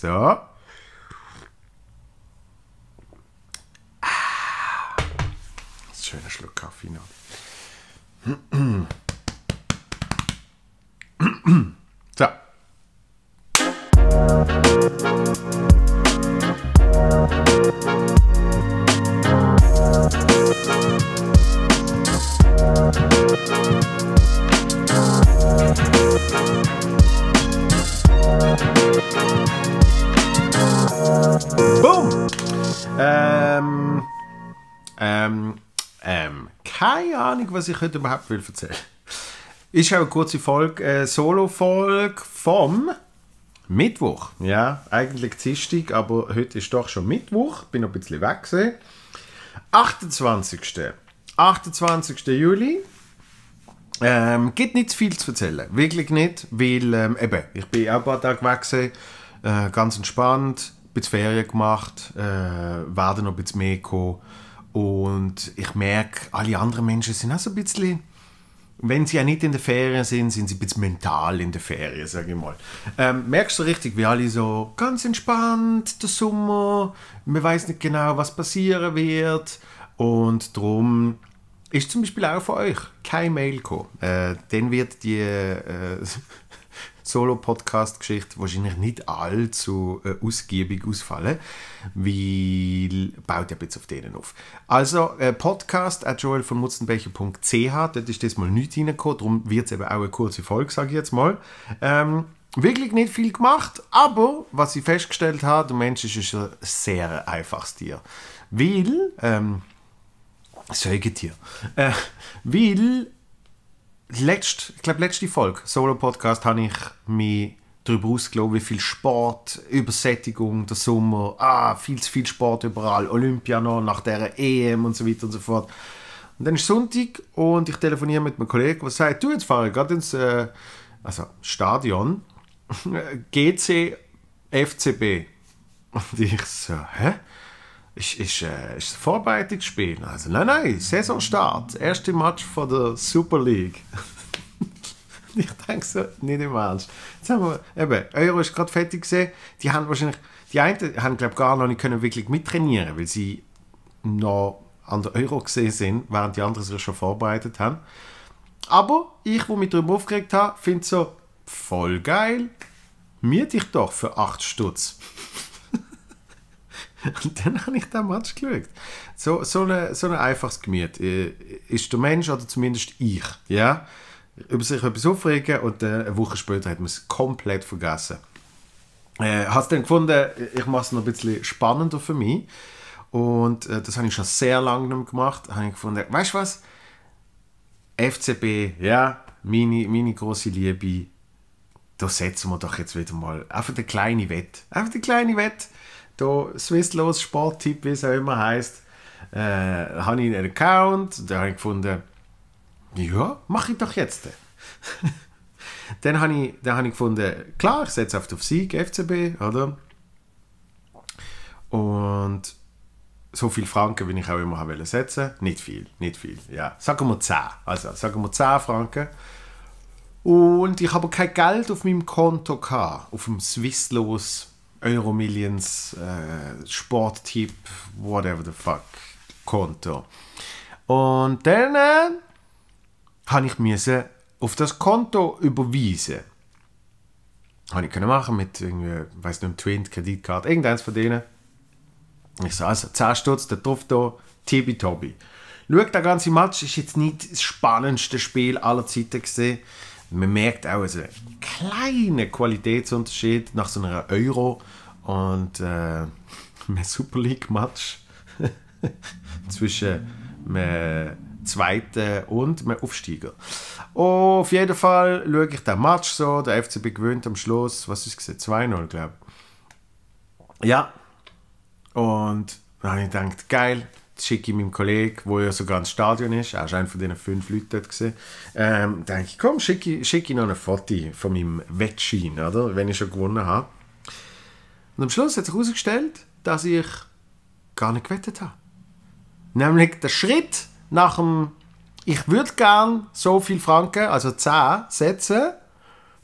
So. Ah. Schöner Schluck Kaffee noch. So. Thank Boom! Ähm, ähm, ähm, keine Ahnung, was ich heute überhaupt will erzählen. Ist auch eine kurze Folge, äh, Solo-Folge vom Mittwoch. Ja, eigentlich Dienstag, aber heute ist doch schon Mittwoch. Bin noch ein bisschen weg gewesen. 28. 28. Juli. Ähm, gibt nicht zu viel zu erzählen. Wirklich nicht, weil ähm, eben, ich bin auch ein paar Tage weg gewesen. Äh, ganz entspannt bisschen Ferien gemacht, äh, werden noch ein bisschen mehr kommen. Und ich merke, alle anderen Menschen sind auch so ein bisschen, wenn sie ja nicht in der Ferien sind, sind sie ein bisschen mental in der Ferien, sage ich mal. Ähm, merkst du richtig, wie alle so ganz entspannt, der Sommer, man weiß nicht genau, was passieren wird. Und darum ist zum Beispiel auch von euch kein Mail gekommen. Äh, dann wird die, äh, Solo-Podcast-Geschichte wahrscheinlich nicht allzu äh, ausgiebig ausfallen, weil baut ja ein bisschen auf denen auf. Also äh, Podcast at joel von mutzenbecher.ch, dort ist das mal nichts reingekommen, darum wird es eben auch eine kurze Folge, sage ich jetzt mal. Ähm, wirklich nicht viel gemacht, aber was ich festgestellt habe, der Mensch ist ein sehr einfaches Tier. Weil, ähm, Säugetier, äh, weil letzt, ich glaube, letzte Folge, Solo-Podcast, habe ich mich darüber ausgelassen, wie viel Sport, Übersättigung, der Sommer, ah, viel zu viel Sport überall, Olympia noch, nach der EM und so weiter und so fort. Und dann ist Sonntag und ich telefoniere mit einem Kollegen, der sagt, du, jetzt fahre ich gerade ins äh, also Stadion, GC FCB. Und ich so, hä? ist, ist, äh, ist ein Vorbereitungsspiel. Also nein, nein, Saisonstart. Erste Match von der Super League. ich denke so, nicht im Ernst. Jetzt haben wir, eben, Euro ist gerade fertig gesehen. Die haben wahrscheinlich, die einen haben, glaube gar noch nicht können wirklich mittrainieren, weil sie noch an der Euro gesehen sind, während die anderen sich schon vorbereitet haben. Aber ich, wo mich darüber aufgeregt habe, finde so, voll geil. Miete ich doch für 8 Stutz. Und dann habe ich den Match geschaut. So, so, eine, so ein einfaches Gemüt äh, ist der Mensch oder zumindest ich. Ja? Über sich etwas aufregen und eine Woche später hat man es komplett vergessen. Äh, hast dann gefunden, ich mache es noch ein bisschen spannender für mich. Und äh, das habe ich schon sehr lange nicht mehr gemacht. Da habe ich gefunden, weißt du was? FCB, ja, meine, meine große Liebe. Da setzen wir doch jetzt wieder mal einfach eine kleine Wett. Einfach eine kleine Wett da Swisslos Sporttipp, wie es auch immer heißt, äh, habe ich einen Account. Da habe ich gefunden, ja, mache ich doch jetzt. dann habe ich, dann hab ich gefunden, klar, ich setze auf Sieg, FCB, oder? Und so viele Franken, wie ich auch immer wollte setzen. Nicht viel, nicht viel. Ja, sagen wir 10. Also, sagen wir 10 Franken. Und ich habe kein Geld auf meinem Konto gehabt, auf dem Swisslos Euromillions äh, Sporttipp, whatever the fuck, Konto. Und dann äh, habe ich müssen auf das Konto überweisen. Habe ich können machen mit irgendwie, weiß nicht, Twint, Kreditkarte, irgendeins von denen. Ich sage, also 10 Stutz, der drauf da, Tibi Tobi. Schau, der ganze Match ist jetzt nicht das spannendste Spiel aller Zeiten gesehen man merkt auch einen also, kleinen Qualitätsunterschied nach so einer Euro und äh, einem Super League-Match zwischen einem Zweiten und einem Aufsteiger. Oh, auf jeden Fall schaue ich den Match so. Der FCB gewöhnt am Schluss, was ist es? 2-0, glaube ich. Ja. Und dann habe ich gedacht, geil, schicke ich meinem Kollegen, der ja sogar ins Stadion ist, er war einer von diesen fünf Leuten dort, gewesen, ähm, denke ich, komm, schicke ich, ich noch ein Foto von meinem Wettschein, oder, wenn ich schon gewonnen habe. Und am Schluss hat sich herausgestellt, dass ich gar nicht gewettet habe. Nämlich der Schritt nach dem, ich würde gerne so viel Franken, also 10 setzen,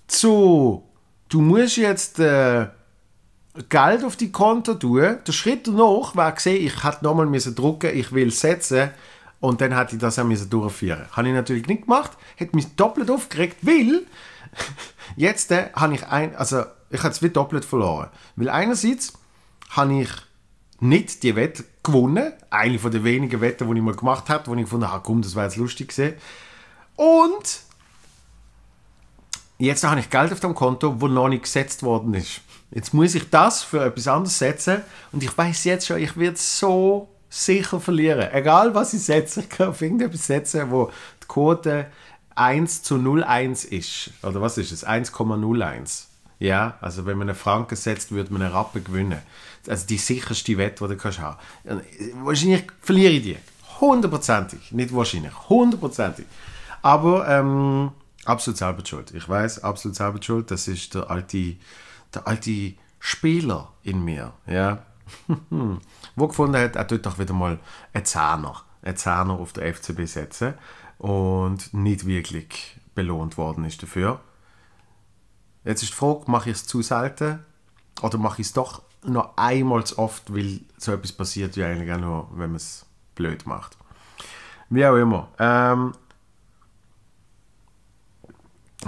zu, du musst jetzt... Äh, Geld auf die Konto tun. Der Schritt danach war gesehen, ich hätte nochmal drucken ich will setzen. Und dann hätte ich das auch durchführen Habe ich natürlich nicht gemacht, hat mich doppelt aufgeregt, weil jetzt äh, habe ich ein, also ich habe es wie doppelt verloren. Weil einerseits habe ich nicht die Wette gewonnen, eine von den wenigen Wetten, die ich mal gemacht habe, wo ich gefunden habe, ah, komm, das war jetzt lustig gesehen. Und jetzt habe ich Geld auf dem Konto, wo noch nicht gesetzt worden ist. Jetzt muss ich das für etwas anderes setzen und ich weiß jetzt schon, ich werde so sicher verlieren. Egal was ich setze, ich kann auf irgendetwas setzen, wo die Quote 1 zu 01 ist. Oder was ist es? 1,01. Ja, also wenn man einen Franken setzt, würde man einen Rappen gewinnen. Also die sicherste Wette, die du kannst haben. Wahrscheinlich verliere ich die. Hundertprozentig. Nicht wahrscheinlich. Hundertprozentig. Aber ähm, Absolut selber schuld. Ich weiß, absolut selber schuld. Das ist der alte, der alte Spieler in mir, ja. Wo gefunden hat, er tut doch wieder mal einen Zahner, einen Zahner auf der FCB setzen und nicht wirklich belohnt worden ist dafür. Jetzt ist die Frage, mache ich es zu selten oder mache ich es doch noch einmal zu oft, weil so etwas passiert ja eigentlich auch nur, wenn man es blöd macht. Wie auch immer. Ähm,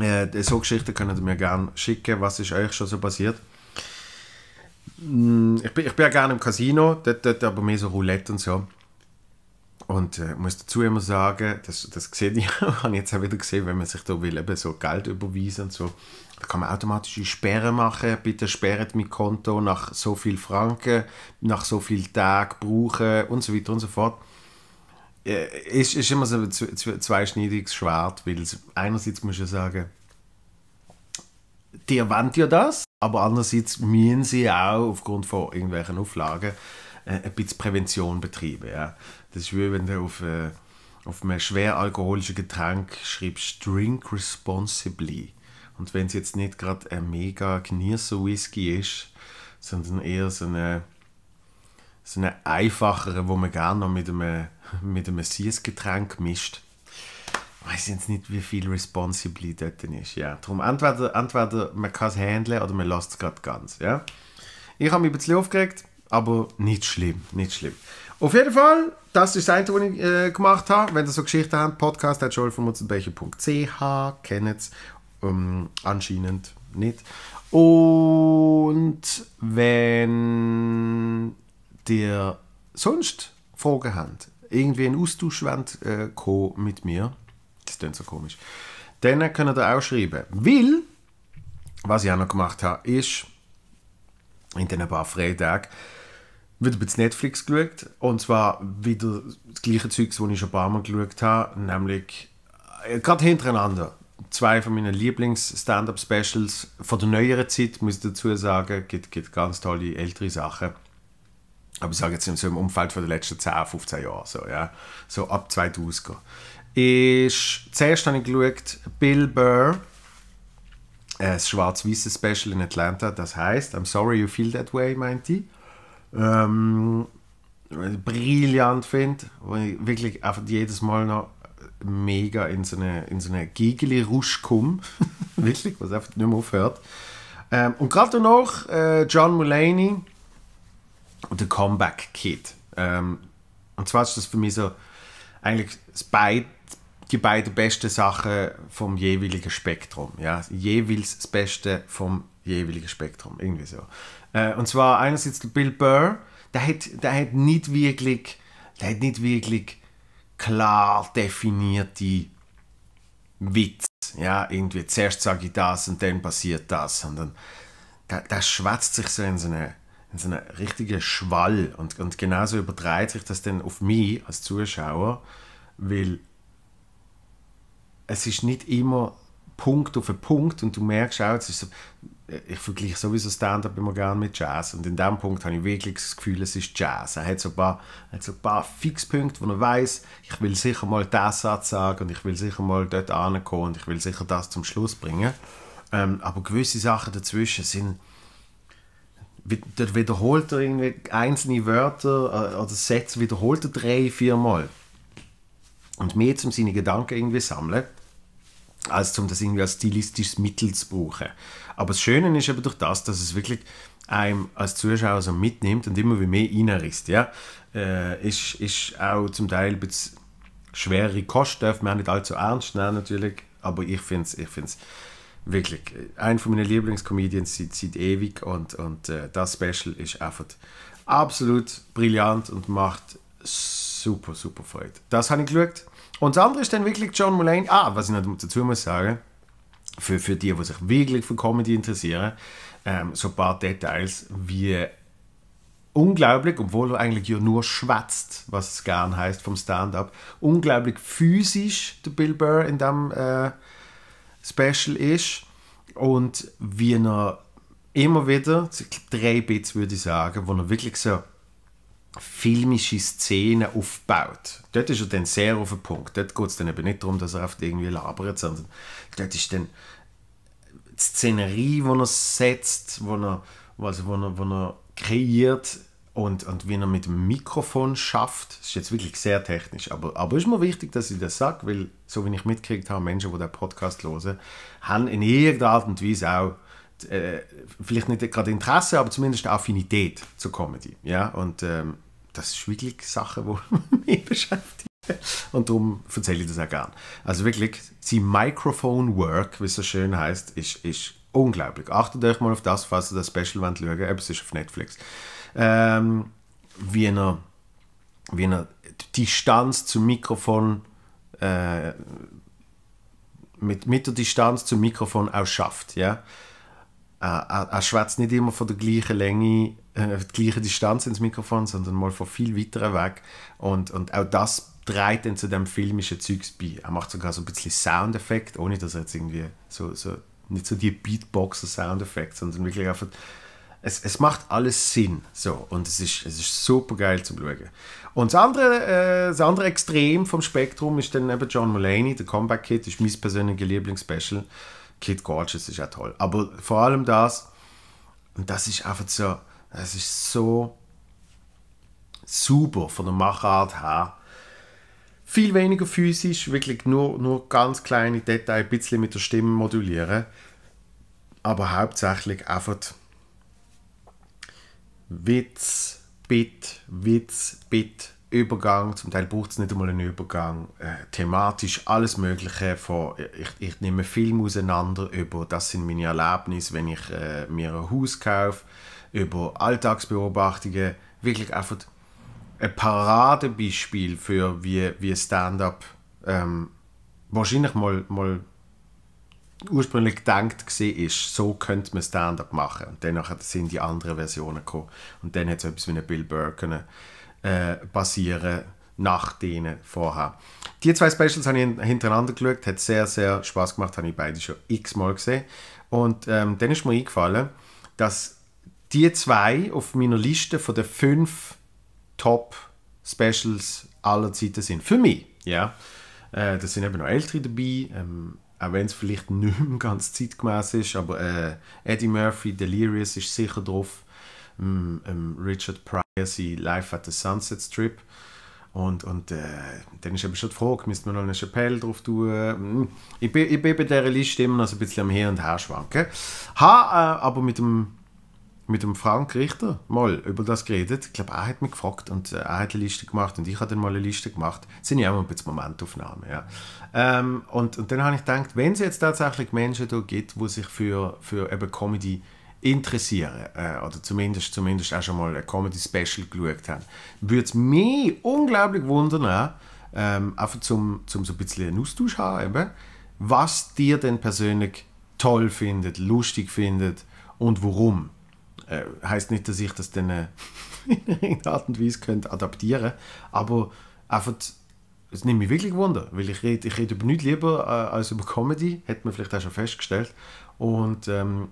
äh, so Geschichten könnt ihr mir gerne schicken. Was ist euch schon so passiert? Mm, ich bin, ich bin ja gerne im Casino, dort, dort aber mehr so Roulette und so. Und äh, muss dazu immer sagen, das, das sehe ich, habe ich jetzt auch wieder gesehen, wenn man sich da will, eben so Geld überweisen und so, da kann man automatisch eine Sperre machen. Bitte sperret mein Konto nach so viel Franken, nach so viel Tagen brauchen und so weiter und so fort. Äh, ist, ist immer so ein zweischneidiges Schwert, weil einerseits muss ich sagen, die wollen ja das, aber andererseits müssen sie auch aufgrund von irgendwelchen Auflagen äh, ein bisschen Prävention betreiben. Ja. Das ist wie wenn du auf, äh, auf einem schwer alkoholischen Getränk schreibst, drink responsibly. Und wenn es jetzt nicht gerade ein mega genießer Whisky ist, sondern eher so eine, so eine einfachere, wo man gerne noch mit einem mit einem Süßgetränk gemischt. Ich weiß jetzt nicht, wie viel Responsibly dort ist. Ja. Darum entweder, entweder man kann es handeln oder man lässt es gerade ganz. Ja. Ich habe mich ein bisschen aufgeregt, aber nicht schlimm. Nicht schlimm. Auf jeden Fall, das ist das eine, was ich äh, gemacht habe. Wenn ihr so Geschichten habt, Podcast hat schulvermutzenbecher.ch, kennt es ähm, anscheinend nicht. Und wenn ihr sonst Fragen habt, irgendwie einen Austausch wollt, äh, kommen mit mir, das klingt so komisch, dann könnt ihr auch schreiben. Weil, was ich auch noch gemacht habe, ist, in diesen paar Freitagen, wieder ein Netflix geschaut. Und zwar wieder das gleiche Zeug, das ich schon ein paar Mal geschaut habe, nämlich äh, gerade hintereinander. Zwei von meinen Lieblings-Stand-Up-Specials von der neueren Zeit, muss ich dazu sagen. Es gibt, gibt ganz tolle ältere Sachen aber ich sage jetzt in so im Umfeld von den letzten 10, 15 Jahren, so, ja, so ab 2000. Ist, zuerst habe ich geschaut, Bill Burr, ein äh, schwarz-weißes Special in Atlanta, das heißt I'm sorry you feel that way, meinte ich. Ähm, brillant finde, wo ich wirklich einfach jedes Mal noch mega in so eine, in so eine Gegeli-Rusch komme, wirklich, was einfach nicht mehr aufhört. Ähm, und gerade danach äh, John Mulaney, und der Comeback Kid. Ähm, und zwar ist das für mich so eigentlich beid, die beiden besten Sachen vom jeweiligen Spektrum. Ja? Jeweils das Beste vom jeweiligen Spektrum. Irgendwie so. Äh, und zwar einerseits der Bill Burr, der hat, der hat nicht wirklich, der hat nicht wirklich klar definierte Witz. Ja, irgendwie zuerst sage ich das und dann passiert das. Und dann, der, der schwätzt sich so in so eine in so einem richtigen Schwall. Und, und genauso übertreibt sich das dann auf mich als Zuschauer, weil es ist nicht immer Punkt auf einen Punkt und du merkst auch, es ist so, äh, ich vergleiche sowieso Stand-up immer gerne mit Jazz und in dem Punkt habe ich wirklich das Gefühl, es ist Jazz. Er hat so ein paar, hat so ein paar Fixpunkte, wo er weiß, ich will sicher mal diesen Satz sagen und ich will sicher mal dort ankommen und ich will sicher das zum Schluss bringen. Ähm, aber gewisse Sachen dazwischen sind dort wiederholt er irgendwie einzelne Wörter äh, oder Sätze wiederholt er drei, viermal. Und mehr zum seine Gedanken irgendwie sammeln, als um das irgendwie als stilistisches Mittel zu brauchen. Aber das Schöne ist eben durch das, dass es wirklich einem als Zuschauer so mitnimmt und immer wie mehr reinrisst, ja, äh, ist, ist auch zum Teil ein bisschen schwere Kosten, darf man auch nicht allzu ernst nehmen natürlich, aber ich finde es ich find's wirklich, einer meiner Lieblingscomedians seit, seit ewig und, und äh, das Special ist einfach absolut brillant und macht super, super Freude. Das habe ich geschaut. Und das andere ist dann wirklich John Mulaney. Ah, was ich noch dazu muss sagen, für, für die, die sich wirklich für Comedy interessieren, ähm, so ein paar Details, wie unglaublich, obwohl er eigentlich ja nur schwätzt, was es gern heißt vom Stand-up, unglaublich physisch der Bill Burr in dem äh, Special ist und wie er immer wieder, drei Bits würde ich sagen, wo er wirklich so filmische Szenen aufbaut. Dort ist er dann sehr auf den Punkt. Dort geht es dann eben nicht darum, dass er oft irgendwie labert, sondern dort ist dann die Szenerie, die er setzt, die er, also er, er kreiert, und, und wie er mit dem Mikrofon schafft, ist jetzt wirklich sehr technisch, aber, es ist mir wichtig, dass ich das sage, weil, so wie ich mitgekriegt habe, Menschen, die den Podcast hören, haben in irgendeiner Art und Weise auch äh, vielleicht nicht gerade Interesse, aber zumindest eine Affinität zur Comedy. Ja? Und ähm, das ist wirklich Sache, die mich beschäftigt. Und darum erzähle ich das auch gerne. Also wirklich, sein Microphone Work, wie es so schön heißt, ist, ist unglaublich. Achtet euch mal auf das, falls ihr das Special wollt schauen, es ist auf Netflix ähm, wie er, wie er die Distanz zum Mikrofon, äh, mit, mit der Distanz zum Mikrofon auch schafft. Ja? Er, äh, er, er schwätzt nicht immer von der gleichen Länge, äh, der gleichen Distanz ins Mikrofon, sondern mal von viel weiteren weg. Und, und auch das trägt dann zu dem filmischen Zeugs bei. Er macht sogar so ein bisschen Soundeffekt, ohne dass er jetzt irgendwie so, so nicht so die Beatboxer-Soundeffekte, sondern wirklich einfach es, es macht alles Sinn. So, und es ist, es ist super geil zum Schauen. Und das andere, äh, das andere Extrem vom Spektrum ist dann eben John Mulaney, der Comeback Kid, ist mein persönliches Lieblingsspecial. Kid Gorgeous ist ja toll. Aber vor allem das, und das ist einfach so, es ist so super von der Machart her. Viel weniger physisch, wirklich nur, nur ganz kleine Details, ein bisschen mit der Stimme modulieren. Aber hauptsächlich einfach Witz, Bit, Witz, Bit, Übergang, zum Teil braucht es nicht einmal einen Übergang, äh, thematisch alles Mögliche. Von, ich, ich nehme Filme auseinander über, das sind meine Erlebnisse, wenn ich äh, mir ein Haus kaufe, über Alltagsbeobachtungen, wirklich einfach ein Paradebeispiel für wie, wie Stand-up ähm, wahrscheinlich mal, mal ursprünglich gedacht war, so könnte man Stand-up machen. Und dann sind die anderen Versionen gekommen. Und dann hat es etwas wie eine Bill Burr können, äh, basieren nach denen vorher. Die zwei Specials habe ich hintereinander geschaut, hat sehr, sehr Spaß gemacht, habe ich beide schon x-mal gesehen. Und ähm, dann ist mir eingefallen, dass die zwei auf meiner Liste von den fünf Top-Specials aller Zeiten sind. Für mich, ja. Äh, da sind eben noch ältere dabei, ähm, auch wenn es vielleicht nicht mehr ganz zeitgemäß ist, aber äh, Eddie Murphy, Delirious ist sicher drauf. Ähm, ähm, Richard Pryor, sie Live at the Sunset Strip. Und, und äh, dann ist eben schon die Frage, müsste man noch eine Chapelle drauf tun? Hm. Ich bin, ich bin bei dieser Liste immer noch so ein bisschen am Her und Her schwanken. Ha, äh, aber mit dem mit dem Frank Richter mal über das geredet. Ich glaube, er hat mich gefragt und äh, er hat eine Liste gemacht und ich habe dann mal eine Liste gemacht. Das sind ja immer ein bisschen Momentaufnahmen. Ja. Ähm, und, und dann habe ich gedacht, wenn es jetzt tatsächlich Menschen da gibt, die sich für, für eben Comedy interessieren äh, oder zumindest, zumindest auch schon mal ein Comedy-Special geschaut haben, würde es mich unglaublich wundern, ähm, einfach zum, zum so ein bisschen einen Austausch haben, eben, was dir denn persönlich toll findet, lustig findet und warum. Äh, heißt nicht, dass ich das dann äh, in irgendeiner Art und Weise könnte adaptieren aber einfach, es nimmt mich wirklich Wunder, weil ich rede ich red über nichts lieber äh, als über Comedy, hat man vielleicht auch schon festgestellt. Und ähm,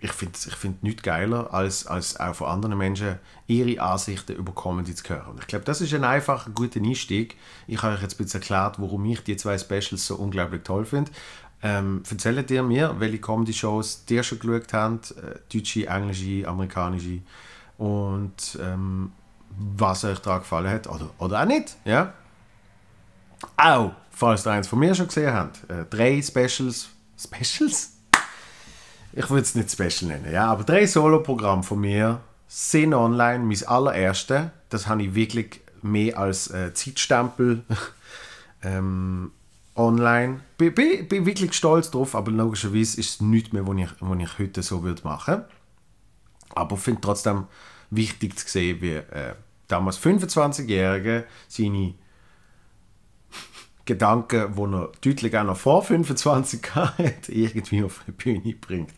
ich finde ich find nichts geiler, als, als auch von anderen Menschen ihre Ansichten über Comedy zu hören. Und ich glaube, das ist ein einfacher, guter Einstieg. Ich habe euch jetzt ein bisschen erklärt, warum ich die zwei Specials so unglaublich toll finde. Ähm, erzählt ihr mir, welche Comedy-Shows dir schon geschaut haben, äh, deutsche, englische, amerikanische und ähm, was euch da gefallen hat oder, oder auch nicht. Ja? Auch, falls ihr eins von mir schon gesehen habt, äh, drei Specials. Specials? Ich würde es nicht Special nennen, ja, aber drei Solo-Programme von mir sind online, mein allererstes. Das habe ich wirklich mehr als äh, Zeitstempel ähm, online. Bin, bin, bin wirklich stolz drauf, aber logischerweise ist es nichts mehr, was ich, ich heute so würde machen Aber ich finde trotzdem wichtig zu sehen, wie äh, damals 25-Jährige seine Gedanken, die er deutlich auch noch vor 25 hatte, irgendwie auf die Bühne bringt.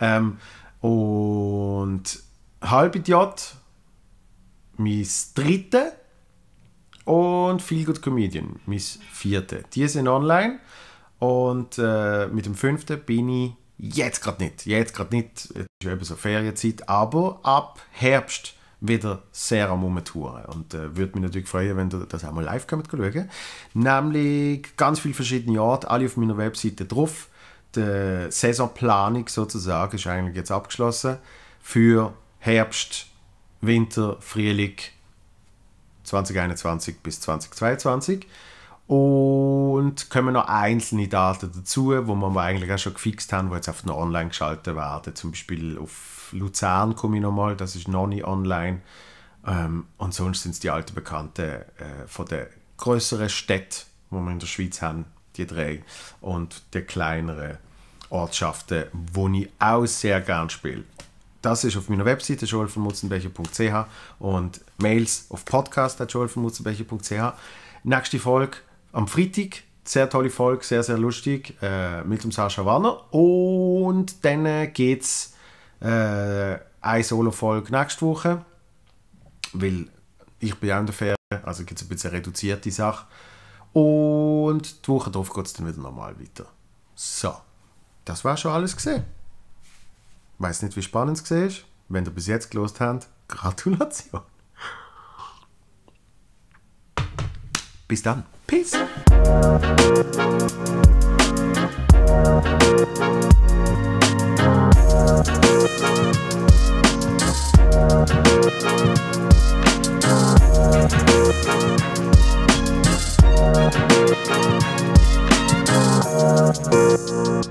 Ähm, und Halbidiot, mein drittes und Feel Good Comedian, mein vierte. Die sind online. Und äh, mit dem fünften bin ich jetzt gerade nicht. Jetzt gerade nicht. Es ist eben so Ferienzeit. Aber ab Herbst wieder sehr am Umtouren. Und äh, würde mich natürlich freuen, wenn ihr das auch mal live kommt schauen. Nämlich ganz viele verschiedene Orte, alle auf meiner Webseite drauf. Die Saisonplanung sozusagen ist eigentlich jetzt abgeschlossen für Herbst, Winter, Frühling, 2021 bis 2022 und kommen noch einzelne Daten dazu, wo wir eigentlich auch schon gefixt haben, die jetzt auf den online geschaltet werden. Zum Beispiel auf Luzern komme ich nochmal, das ist noch nicht online. Ähm, und sonst sind es die alten Bekannten äh, von der größeren Städte, wo wir in der Schweiz haben, die drei, und der kleineren Ortschaften, wo ich auch sehr gern spiele das ist auf meiner Webseite joelvonmutzenbecher.ch und Mails auf podcast.joelvonmutzenbecher.ch. Nächste Folge am Freitag. Sehr tolle Folge, sehr, sehr lustig äh, mit dem Sascha Warner. Und dann äh, geht es äh, eine Solo-Folge nächste Woche, weil ich bin ja in der Ferien, also gibt es ein bisschen eine reduzierte Sache. Und die Woche darauf geht es dann wieder normal weiter. So, das war schon alles gesehen weiß nicht, wie spannend es war. Wenn du bis jetzt gelost habt, Gratulation. Bis dann. Peace. Thank you.